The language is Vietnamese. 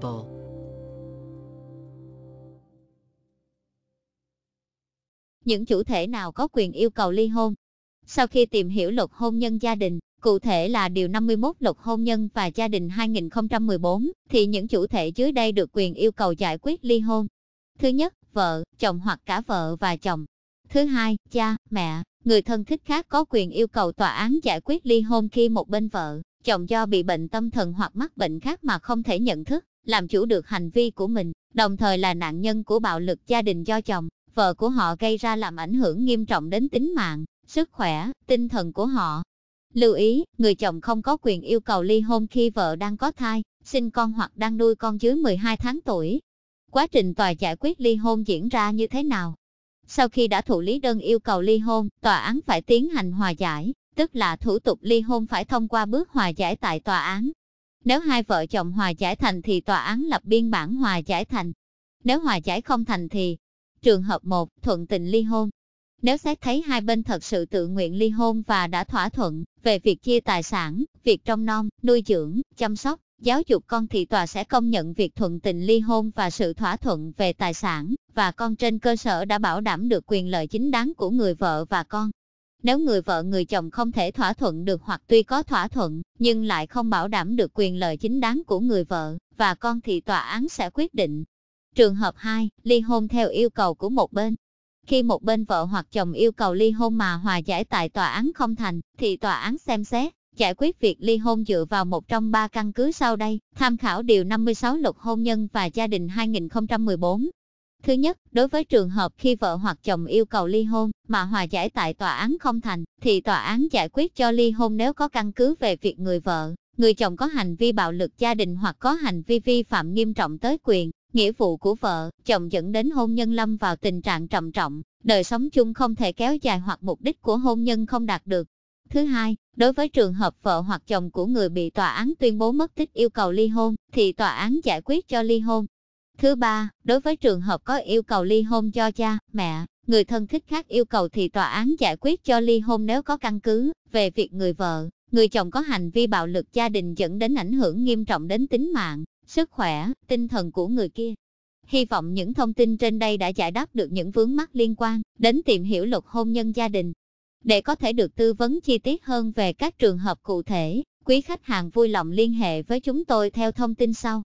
plausible. Những chủ thể nào có quyền yêu cầu ly hôn? Sau khi tìm hiểu luật hôn nhân gia đình, cụ thể là Điều 51 Luật Hôn nhân và Gia đình 2014, thì những chủ thể dưới đây được quyền yêu cầu giải quyết ly hôn. Thứ nhất, vợ, chồng hoặc cả vợ và chồng. Thứ hai, cha, mẹ, người thân thích khác có quyền yêu cầu tòa án giải quyết ly hôn khi một bên vợ, Chồng do bị bệnh tâm thần hoặc mắc bệnh khác mà không thể nhận thức, làm chủ được hành vi của mình, đồng thời là nạn nhân của bạo lực gia đình do chồng, vợ của họ gây ra làm ảnh hưởng nghiêm trọng đến tính mạng, sức khỏe, tinh thần của họ. Lưu ý, người chồng không có quyền yêu cầu ly hôn khi vợ đang có thai, sinh con hoặc đang nuôi con dưới 12 tháng tuổi. Quá trình tòa giải quyết ly hôn diễn ra như thế nào? Sau khi đã thụ lý đơn yêu cầu ly hôn, tòa án phải tiến hành hòa giải, tức là thủ tục ly hôn phải thông qua bước hòa giải tại tòa án. Nếu hai vợ chồng hòa giải thành thì tòa án lập biên bản hòa giải thành. Nếu hòa giải không thành thì, trường hợp 1, thuận tình ly hôn. Nếu xét thấy hai bên thật sự tự nguyện ly hôn và đã thỏa thuận về việc chia tài sản, việc trông nom, nuôi dưỡng, chăm sóc, giáo dục con thì tòa sẽ công nhận việc thuận tình ly hôn và sự thỏa thuận về tài sản, và con trên cơ sở đã bảo đảm được quyền lợi chính đáng của người vợ và con. Nếu người vợ người chồng không thể thỏa thuận được hoặc tuy có thỏa thuận, nhưng lại không bảo đảm được quyền lợi chính đáng của người vợ và con thì tòa án sẽ quyết định. Trường hợp 2, ly hôn theo yêu cầu của một bên. Khi một bên vợ hoặc chồng yêu cầu ly hôn mà hòa giải tại tòa án không thành, thì tòa án xem xét, giải quyết việc ly hôn dựa vào một trong ba căn cứ sau đây, tham khảo Điều 56 Luật Hôn nhân và Gia đình 2014, Thứ nhất, đối với trường hợp khi vợ hoặc chồng yêu cầu ly hôn, mà hòa giải tại tòa án không thành, thì tòa án giải quyết cho ly hôn nếu có căn cứ về việc người vợ, người chồng có hành vi bạo lực gia đình hoặc có hành vi vi phạm nghiêm trọng tới quyền, nghĩa vụ của vợ, chồng dẫn đến hôn nhân lâm vào tình trạng trầm trọng, đời sống chung không thể kéo dài hoặc mục đích của hôn nhân không đạt được. Thứ hai, đối với trường hợp vợ hoặc chồng của người bị tòa án tuyên bố mất tích yêu cầu ly hôn, thì tòa án giải quyết cho ly hôn, Thứ ba, đối với trường hợp có yêu cầu ly hôn cho cha, mẹ, người thân thích khác yêu cầu thì tòa án giải quyết cho ly hôn nếu có căn cứ, về việc người vợ, người chồng có hành vi bạo lực gia đình dẫn đến ảnh hưởng nghiêm trọng đến tính mạng, sức khỏe, tinh thần của người kia. Hy vọng những thông tin trên đây đã giải đáp được những vướng mắc liên quan đến tìm hiểu luật hôn nhân gia đình. Để có thể được tư vấn chi tiết hơn về các trường hợp cụ thể, quý khách hàng vui lòng liên hệ với chúng tôi theo thông tin sau.